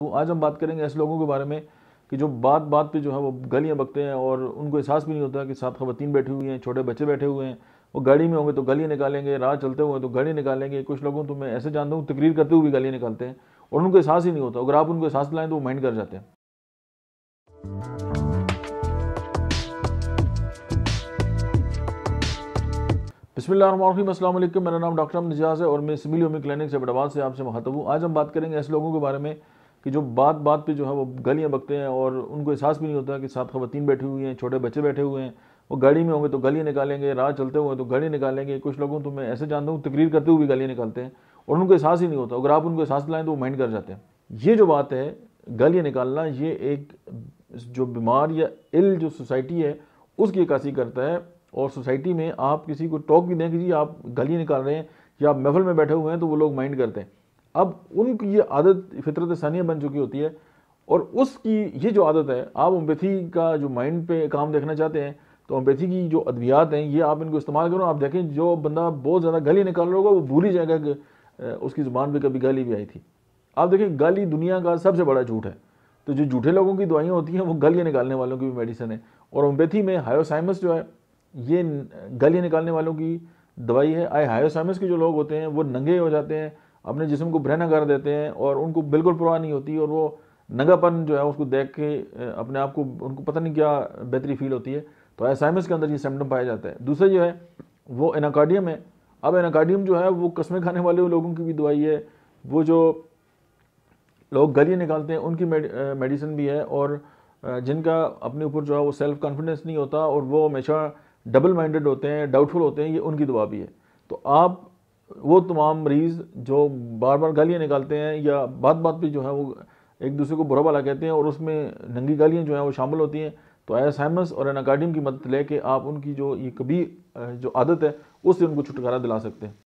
तो आज हम बात करेंगे ऐसे लोगों के बारे में कि जो बात बात पे जो है वो गलियाँ बकते हैं और उनको एहसास भी नहीं होता कि साथ खवतिन बैठी हुई हैं छोटे बच्चे बैठे हुए हैं वो गाड़ी में होंगे तो गलियाँ निकालेंगे राह चलते हुए तो गाड़ी निकालेंगे कुछ लोगों तो मैं ऐसे जानता हूँ तकरीर करते हुए भी गलियाँ निकालते हैं और उनको एहसास ही नहीं होता अगर आप उनको एहसास दिलाएं तो वो माइंड कर जाते हैं बसमिल मेरा नाम डॉक्टर है और मैं सिमिली होमी क्लिनिक से बड़ाबाद से आपसे महत्व हूँ आज हम बात करेंगे ऐसे लोगों के बारे में कि जो बात बात पे जो है वो गलियाँ बकते हैं और उनको एहसास भी नहीं होता कि साथ खातन बैठी हुई हैं छोटे बच्चे बैठे हुए हैं वो गाड़ी में होंगे तो गलियाँ निकालेंगे राह चलते हुए तो गाड़ी निकालेंगे कुछ लोगों तो मैं ऐसे जानता हूँ तकरीर करते हुए भी गलियाँ निकालते हैं और उनको एहसास ही नहीं होता अगर आप उनको एहसास दिलाएं तो वो माइंड कर जाते हैं ये जो बात है गलियाँ निकालना ये एक जो बीमार या इल जो सोसाइटी है उसकी इक्सी करता है और सोसाइटी में आप किसी को टॉक भी दें कि जी आप गलियाँ निकाल रहे हैं या आप महफल में बैठे हुए हैं तो वो लोग माइंड करते हैं अब उनकी ये आदत फितरत सानिया बन चुकी होती है और उसकी ये जो आदत है आप ओम्पैथी का जो माइंड पे काम देखना चाहते हैं तो ओम्पैथी की जो अद्वियात हैं ये आप इनको इस्तेमाल करो आप देखें जो बंदा बहुत ज़्यादा गली निकाल रहा होगा वो भूल ही जाएगा कि उसकी ज़ुबान पर कभी गाली भी आई थी आप देखें गाली दुनिया का सबसे बड़ा झूठ है तो जो झूठे लोगों की दवाइयाँ होती हैं वो गलियाँ निकालने वालों की भी मेडिसिन है और ओम्पैथी में हायोसाइमस जो है ये गलियाँ निकालने वालों की दवाई है आए हायोसाइमस के जो लोग होते हैं वो नंगे हो जाते हैं अपने जिसम को बहना कर देते हैं और उनको बिल्कुल परवाह नहीं होती और वो नगापन जो है उसको देख के अपने आप को उनको पता नहीं क्या बेहतरी फील होती है तो एसाइमस के अंदर ये सिम्टम पाया जाता है दूसरा जो है वो एनाकार्डियम है अब एनाकार्डियम जो है वो कस्में खाने वाले लोगों की भी दवाई है वो जो लोग गलियाँ निकालते हैं उनकी मेडिसिन भी है और जिनका अपने ऊपर जो है वो सेल्फ कॉन्फिडेंस नहीं होता और वो हमेशा डबल माइंडेड होते हैं डाउटफुल होते हैं ये उनकी दवा भी है तो आप वो तमाम मरीज़ जो बार बार गालियाँ निकालते हैं या बात बात पे जो है वो एक दूसरे को बुरा भला कहते हैं और उसमें नंगी गालियाँ जो हैं वो शामिल होती हैं तो एस हेमस और एनाकाडियम की मदद लेके आप उनकी जो ये कभी जो आदत है उससे उनको छुटकारा दिला सकते हैं